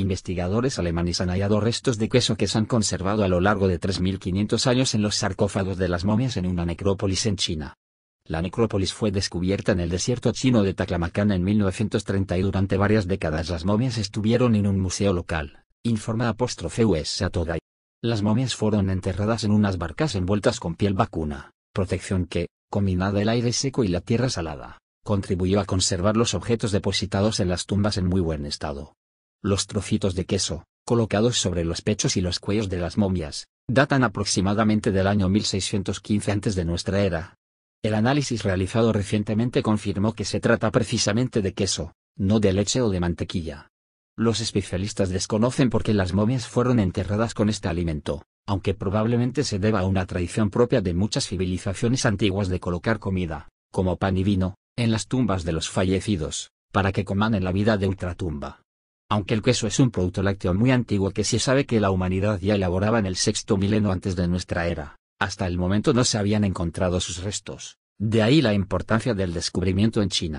Investigadores alemanes han hallado restos de queso que se han conservado a lo largo de 3.500 años en los sarcófagos de las momias en una necrópolis en China. La necrópolis fue descubierta en el desierto chino de Taklamakan en 1930 y durante varias décadas las momias estuvieron en un museo local, informa apóstrofe U.S. Las momias fueron enterradas en unas barcas envueltas con piel vacuna, protección que, combinada el aire seco y la tierra salada, contribuyó a conservar los objetos depositados en las tumbas en muy buen estado. Los trocitos de queso, colocados sobre los pechos y los cuellos de las momias, datan aproximadamente del año 1615 antes de nuestra era. El análisis realizado recientemente confirmó que se trata precisamente de queso, no de leche o de mantequilla. Los especialistas desconocen por qué las momias fueron enterradas con este alimento, aunque probablemente se deba a una tradición propia de muchas civilizaciones antiguas de colocar comida, como pan y vino, en las tumbas de los fallecidos, para que coman en la vida de ultratumba aunque el queso es un producto lácteo muy antiguo que se sabe que la humanidad ya elaboraba en el sexto milenio antes de nuestra era, hasta el momento no se habían encontrado sus restos, de ahí la importancia del descubrimiento en China,